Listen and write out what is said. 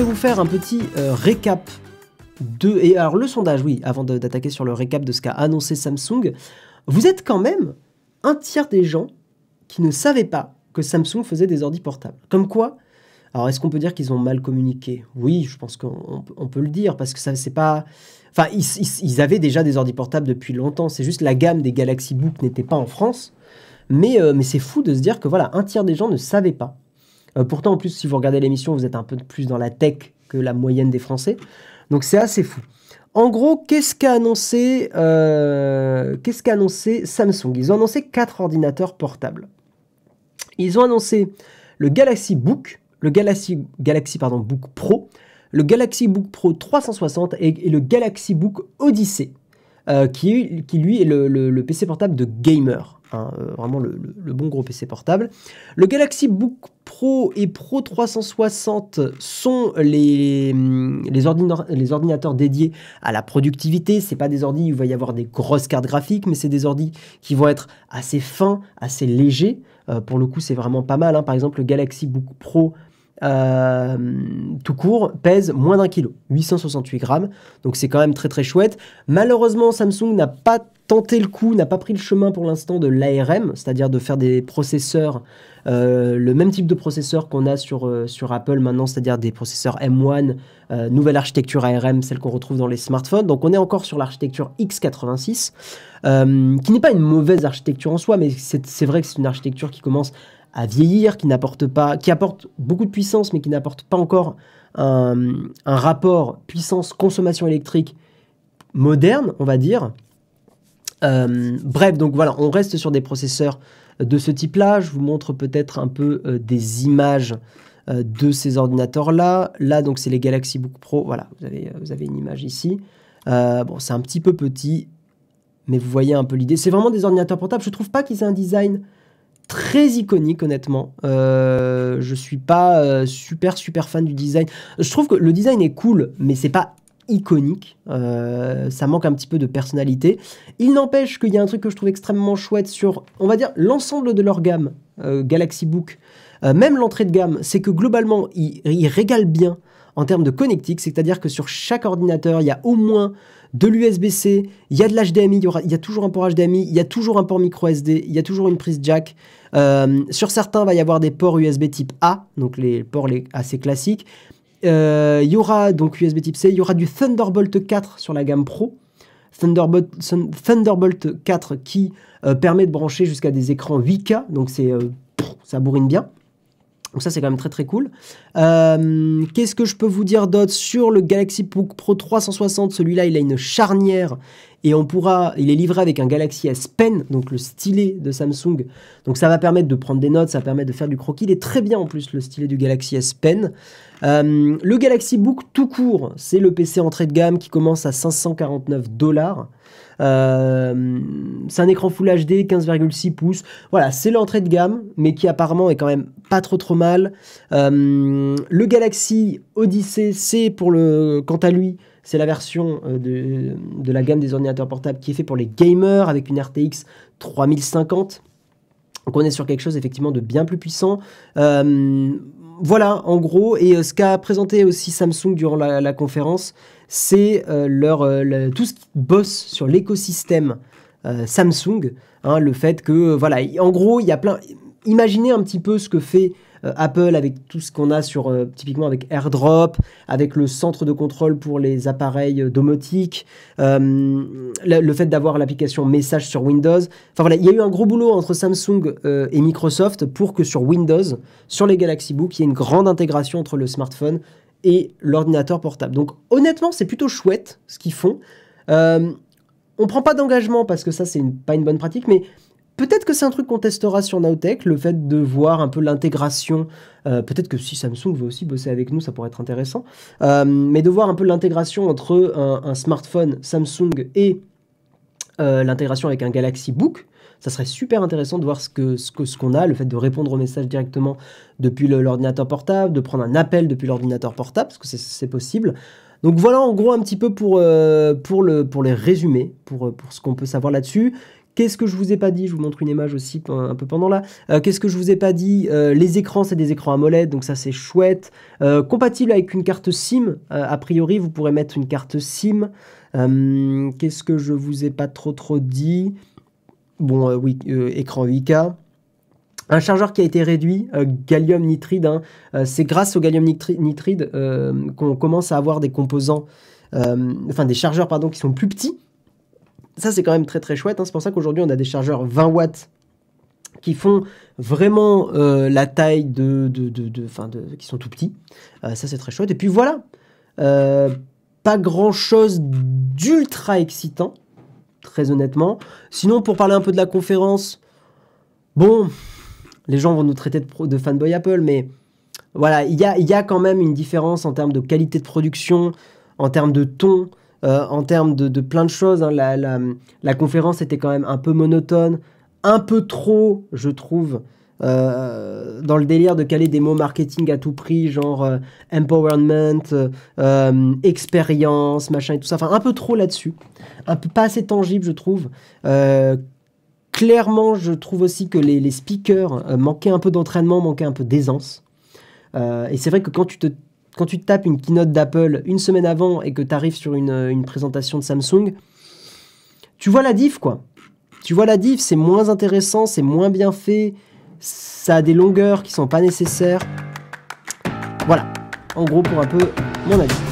vais vous faire un petit euh, récap de... Et alors le sondage, oui, avant d'attaquer sur le récap de ce qu'a annoncé Samsung, vous êtes quand même un tiers des gens qui ne savaient pas que Samsung faisait des ordi portables. Comme quoi, alors est-ce qu'on peut dire qu'ils ont mal communiqué Oui, je pense qu'on peut le dire, parce que ça c'est pas... Enfin, ils, avaient déjà des ordi portables depuis longtemps, c'est juste la gamme des Galaxy Book n'était pas en France. Mais, euh, mais c'est fou de se dire que voilà, un tiers des gens ne savaient pas euh, pourtant, en plus, si vous regardez l'émission, vous êtes un peu plus dans la tech que la moyenne des Français. Donc c'est assez fou. En gros, qu'est-ce qu'a annoncé, euh, Samsung Ils ont annoncé quatre ordinateurs portables. Ils ont annoncé le Galaxy Book, le Galaxy, Galaxy pardon, Book Pro, le Galaxy Book Pro 360 et, le Galaxy Book Odyssey, euh, qui, lui est le PC portable de gamer. Hein, euh, vraiment le, bon gros PC portable. Le Galaxy Book Pro et Pro 360 sont les, hum, les, ordinateurs dédiés à la productivité. Ce pas des ordi où il va y avoir des grosses cartes graphiques, mais c'est des ordi qui vont être assez fins, assez légers. Euh, pour le coup, c'est vraiment pas mal. Hein. Par exemple, le Galaxy Book Pro euh, tout court pèse moins d'un kilo, 868 grammes. Donc c'est quand même très très chouette. Malheureusement, Samsung n'a pas tenté le coup, n'a pas pris le chemin pour l'instant de l'ARM, c'est-à-dire de faire des processeurs, euh, le même type de processeur qu'on a sur, euh, sur Apple maintenant, c'est-à-dire des processeurs M1, nouvelle architecture ARM, celle qu'on retrouve dans les smartphones. Donc on est encore sur l'architecture x86, qui n'est pas une mauvaise architecture en soi, mais c'est vrai que c'est une architecture qui commence à vieillir, qui n'apporte pas, qui apporte beaucoup de puissance, mais qui n'apporte pas encore un, rapport puissance-consommation électrique moderne, on va dire. Euh, bref, donc voilà, on reste sur des processeurs de ce type-là. Je vous montre peut-être un peu euh, des images euh, de ces ordinateurs-là. Là, donc, c'est les Galaxy Book Pro. Voilà, vous avez, vous avez une image ici. bon, c'est un petit peu petit, mais vous voyez un peu l'idée. C'est vraiment des ordinateurs portables. Je trouve pas qu'ils aient un design très iconique honnêtement. Je euh, je suis pas euh, super super fan du design. Je trouve que le design est cool, mais c'est pas iconique. Euh, ça manque un petit peu de personnalité. Il n'empêche qu'il y a un truc que je trouve extrêmement chouette sur, on va dire, l'ensemble de leur gamme Galaxy Book. même l'entrée de gamme, c'est que globalement, ils, ils régalent bien en termes de connectique, c'est-à-dire que sur chaque ordinateur, il y a au moins de l'USB-C, il y a de l'HDMI, il, il, y a toujours un port HDMI, il y a toujours un port micro SD, il y a toujours une prise jack. Euh, sur certains, il va y avoir des ports USB type A, donc les ports les, assez classiques. Euh, il y aura donc USB type C, il y aura du Thunderbolt 4 sur la gamme Pro. Thunderbolt, 4 qui euh, permet de brancher jusqu'à des écrans 8K, donc c'est ça bourrine bien. Donc ça, c'est quand même très très cool. Euh, qu'est-ce que je peux vous dire d'autre sur le Galaxy Book Pro 360 Celui-là, il a une charnière et on pourra, il est livré avec un Galaxy S Pen, donc le stylet de Samsung. Donc ça va permettre de prendre des notes, ça permet de faire du croquis. Il est très bien en plus le stylet du Galaxy S Pen. Euh, le Galaxy Book tout court, c'est le PC entrée de gamme qui commence à 549 dollars. Euh, c'est un écran Full HD, 15,6 pouces. Voilà, c'est l'entrée de gamme, mais qui apparemment est quand même pas trop trop mal. Euh, le Galaxy Odyssey, c'est pour le, quant à lui, c'est la version euh, de, la gamme des ordinateurs portables qui est fait pour les gamers avec une RTX 3050. Donc on est sur quelque chose effectivement de bien plus puissant. Euh, voilà, en gros, et euh, ce qu'a présenté aussi Samsung durant la, conférence, c'est leur, tout ce qui bosse sur l'écosystème Samsung. Hein, le fait que, voilà, en gros, il y a plein... Imaginez un petit peu ce que fait euh, Apple avec tout ce qu'on a sur euh, typiquement avec AirDrop, avec le centre de contrôle pour les appareils euh, domotiques, le, fait d'avoir l'application Message sur Windows. Enfin voilà, il y a eu un gros boulot entre Samsung et Microsoft pour que sur Windows, sur les Galaxy Book, il y ait une grande intégration entre le smartphone et l'ordinateur portable. Donc honnêtement, c'est plutôt chouette ce qu'ils font. on ne prend pas d'engagement parce que ça, c'est pas une bonne pratique, mais Peut-être que c'est un truc qu'on testera sur Nowtech, le fait de voir un peu l'intégration. Euh, peut-être que si Samsung veut aussi bosser avec nous, ça pourrait être intéressant. Euh, mais de voir un peu l'intégration entre un, smartphone Samsung et euh, l'intégration avec un Galaxy Book. Ça serait super intéressant de voir ce qu'on que, ce qu'on a, le fait de répondre aux messages directement depuis l'ordinateur portable, de prendre un appel depuis l'ordinateur portable, parce que c'est possible. Donc voilà en gros un petit peu pour, pour, le, pour les résumés, pour, pour ce qu'on peut savoir là-dessus. Qu'est-ce que je vous ai pas dit Je vous montre une image aussi un, peu pendant là. Euh, qu'est-ce que je vous ai pas dit euh, Les écrans, c'est des écrans AMOLED, donc ça c'est chouette. Euh, compatible avec une carte SIM. a priori, vous pourrez mettre une carte SIM. Qu'est-ce que je vous ai pas trop trop dit Bon, oui, écran 8K. Un chargeur qui a été réduit, gallium nitride, hein. c'est grâce au gallium nitride qu'on commence à avoir des composants, enfin des chargeurs pardon, qui sont plus petits ça, c'est quand même très très chouette. Hein. C'est pour ça qu'aujourd'hui, on a des chargeurs 20 watts qui font vraiment euh, la taille de, de, de, de, qui sont tout petits. Euh, ça, c'est très chouette. Et puis voilà, euh, pas grand chose d'ultra excitant, très honnêtement. Sinon, pour parler un peu de la conférence, bon, les gens vont nous traiter de, de fanboy Apple, mais voilà, il y y a, quand même une différence en termes de qualité de production, en termes de ton. Euh, en termes de, plein de choses. Hein, la, conférence était quand même un peu monotone, un peu trop, je trouve, euh, dans le délire de caler des mots marketing à tout prix, genre euh, empowerment, expérience, machin et tout ça. Enfin, un peu trop là-dessus. Un peu pas assez tangible, je trouve. clairement, je trouve aussi que les, les speakers manquaient un peu d'entraînement, manquaient un peu d'aisance. et c'est vrai que quand tu te quand tu tapes une keynote d'Apple une semaine avant et que tu arrives sur une, une, présentation de Samsung, tu vois la diff, quoi. Tu vois la diff, c'est moins intéressant, c'est moins bien fait, ça a des longueurs qui sont pas nécessaires. Voilà, en gros pour un peu mon avis.